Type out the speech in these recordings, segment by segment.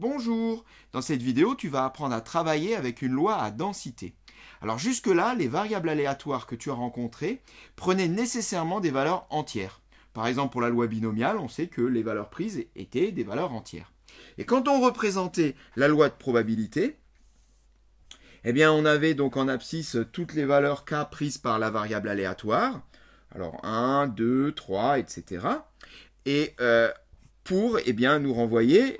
Bonjour Dans cette vidéo, tu vas apprendre à travailler avec une loi à densité. Alors jusque-là, les variables aléatoires que tu as rencontrées prenaient nécessairement des valeurs entières. Par exemple, pour la loi binomiale, on sait que les valeurs prises étaient des valeurs entières. Et quand on représentait la loi de probabilité, eh bien on avait donc en abscisse toutes les valeurs k prises par la variable aléatoire. Alors 1, 2, 3, etc. Et euh, pour eh bien, nous renvoyer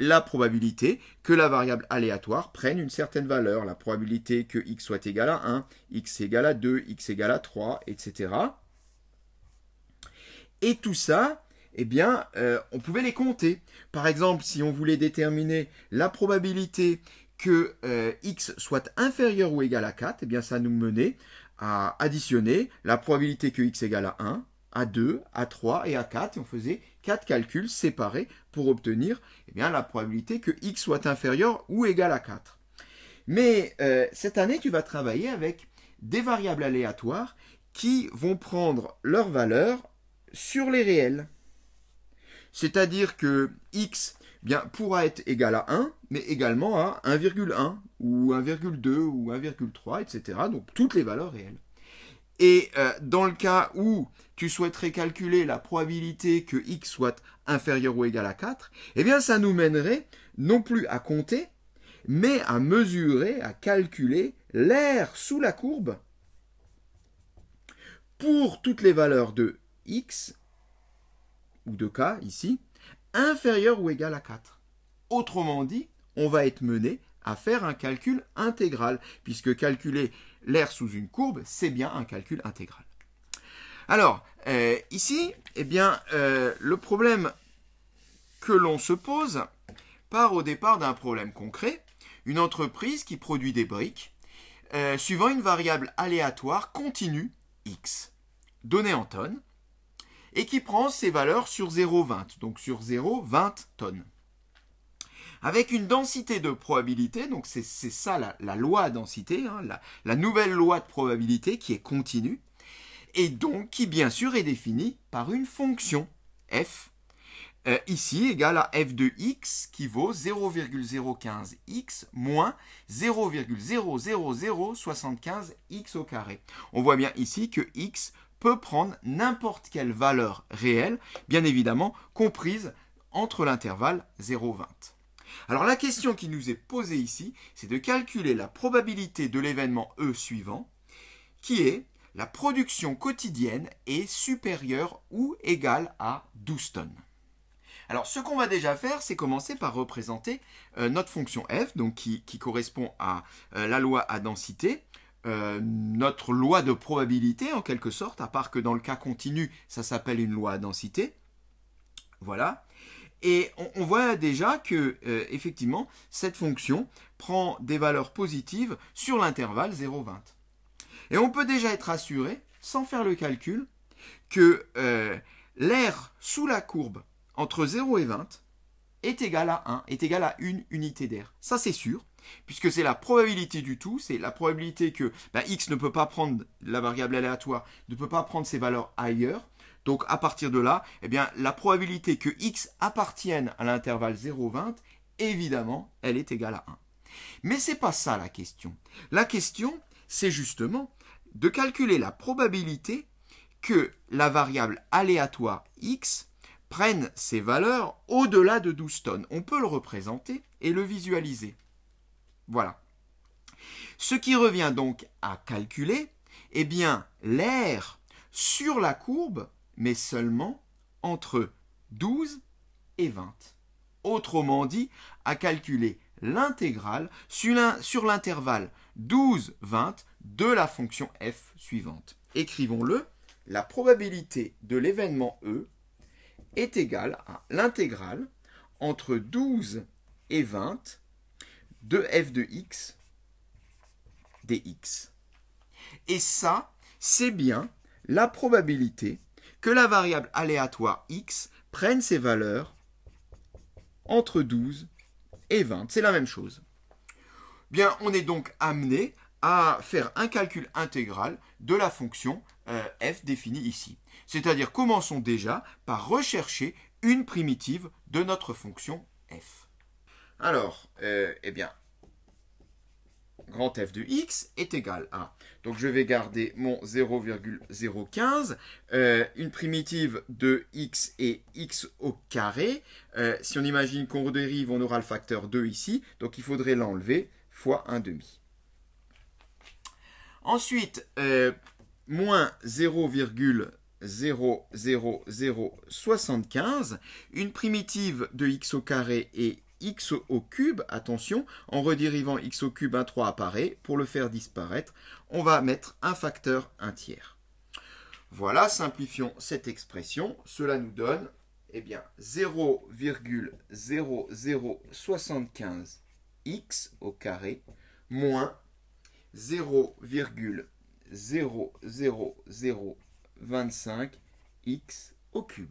la probabilité que la variable aléatoire prenne une certaine valeur, la probabilité que x soit égal à 1, x égale à 2, x égale à 3, etc. Et tout ça, eh bien, euh, on pouvait les compter. Par exemple, si on voulait déterminer la probabilité que euh, x soit inférieur ou égal à 4, eh bien, ça nous menait à additionner la probabilité que x égale à 1, à 2, à 3 et à 4, et on faisait 4 calculs séparés pour obtenir eh bien, la probabilité que x soit inférieur ou égal à 4. Mais euh, cette année, tu vas travailler avec des variables aléatoires qui vont prendre leur valeur sur les réels. C'est-à-dire que x eh bien, pourra être égal à 1, mais également à 1,1 ou 1,2 ou 1,3, etc. Donc toutes les valeurs réelles. Et euh, dans le cas où tu souhaiterais calculer la probabilité que x soit inférieur ou égal à 4, eh bien ça nous mènerait non plus à compter, mais à mesurer, à calculer l'air sous la courbe pour toutes les valeurs de x, ou de k ici, inférieures ou égales à 4. Autrement dit, on va être mené à faire un calcul intégral, puisque calculer l'air sous une courbe, c'est bien un calcul intégral. Alors, euh, ici, eh bien, euh, le problème que l'on se pose part au départ d'un problème concret, une entreprise qui produit des briques, euh, suivant une variable aléatoire continue, x, donnée en tonnes, et qui prend ses valeurs sur 0,20, donc sur 0,20 tonnes avec une densité de probabilité, donc c'est ça la, loi à densité, hein, la, nouvelle loi de probabilité qui est continue, et donc qui bien sûr est définie par une fonction f, euh, ici égale à f de x qui vaut 0,015x moins 0,00075x au carré. On voit bien ici que x peut prendre n'importe quelle valeur réelle, bien évidemment comprise entre l'intervalle 0,20. Alors la question qui nous est posée ici, c'est de calculer la probabilité de l'événement E suivant, qui est la production quotidienne est supérieure ou égale à 12 tonnes. Alors ce qu'on va déjà faire, c'est commencer par représenter euh, notre fonction f, donc qui, correspond à euh, la loi à densité, euh, notre loi de probabilité en quelque sorte, à part que dans le cas continu, ça s'appelle une loi à densité. Voilà. Et on, voit déjà que, euh, effectivement, cette fonction prend des valeurs positives sur l'intervalle 0,20. Et on peut déjà être assuré, sans faire le calcul, que euh, l'air sous la courbe entre 0 et 20 est égal à 1, est égal à une unité d'air. Ça, c'est sûr, puisque c'est la probabilité du tout, c'est la probabilité que bah, x ne peut pas prendre la variable aléatoire, ne peut pas prendre ses valeurs ailleurs, donc à partir de là, eh bien, la probabilité que x appartienne à l'intervalle 0,20, évidemment, elle est égale à 1. Mais n'est pas ça la question. La question, c'est justement de calculer la probabilité que la variable aléatoire x prenne ses valeurs au-delà de 12 tonnes. On peut le représenter et le visualiser. Voilà. Ce qui revient donc à calculer, eh bien, l'air sur la courbe mais seulement entre 12 et 20. Autrement dit, à calculer l'intégrale sur l'intervalle 12-20 de la fonction f suivante. Écrivons-le, la probabilité de l'événement E est égale à l'intégrale entre 12 et 20 de f de x dx. Et ça, c'est bien la probabilité que la variable aléatoire x prenne ses valeurs entre 12 et 20. C'est la même chose. Bien, on est donc amené à faire un calcul intégral de la fonction euh, f définie ici. C'est-à-dire commençons déjà par rechercher une primitive de notre fonction f. Alors, euh, eh bien, grand f de x est égal à. Donc je vais garder mon 0,015, euh, une primitive de x et x au carré. Euh, si on imagine qu'on redérive, on aura le facteur 2 ici, donc il faudrait l'enlever fois 1 demi Ensuite, euh, moins 0,00075, une primitive de x au carré et x au cube, attention, en redirivant x au cube, 1 3 apparaît. Pour le faire disparaître, on va mettre un facteur 1 tiers. Voilà, simplifions cette expression. Cela nous donne eh bien, 0,0075x au carré moins 0,00025x au cube.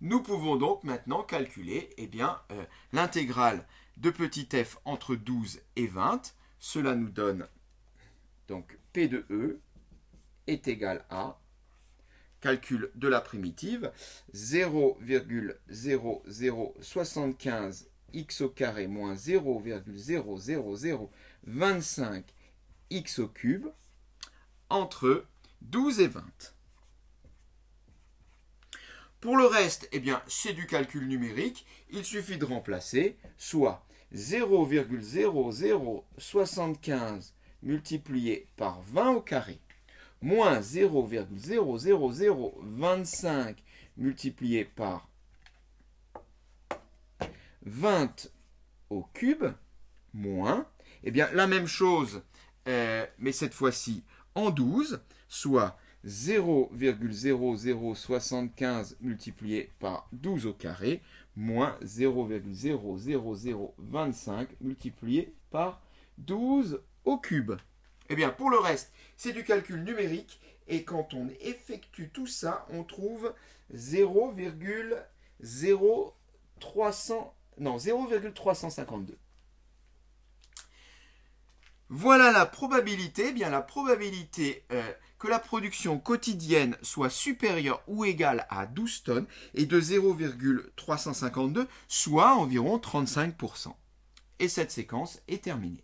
Nous pouvons donc maintenant calculer eh bien, euh, l'intégrale de petit f entre 12 et 20. Cela nous donne donc P de E est égal à, calcul de la primitive, 0,0075 x au carré moins 0,00025 x au cube entre 12 et 20. Pour le reste, eh bien, c'est du calcul numérique. Il suffit de remplacer soit 0,0075 multiplié par 20 au carré, moins 0,00025 multiplié par 20 au cube, moins, eh bien, la même chose, euh, mais cette fois-ci en 12, soit 0,0075 multiplié par 12 au carré moins 0,00025 multiplié par 12 au cube. Eh bien, pour le reste, c'est du calcul numérique et quand on effectue tout ça, on trouve 0,0300 non 0,352. Voilà la probabilité. Eh bien, la probabilité euh, que la production quotidienne soit supérieure ou égale à 12 tonnes et de 0,352, soit environ 35%. Et cette séquence est terminée.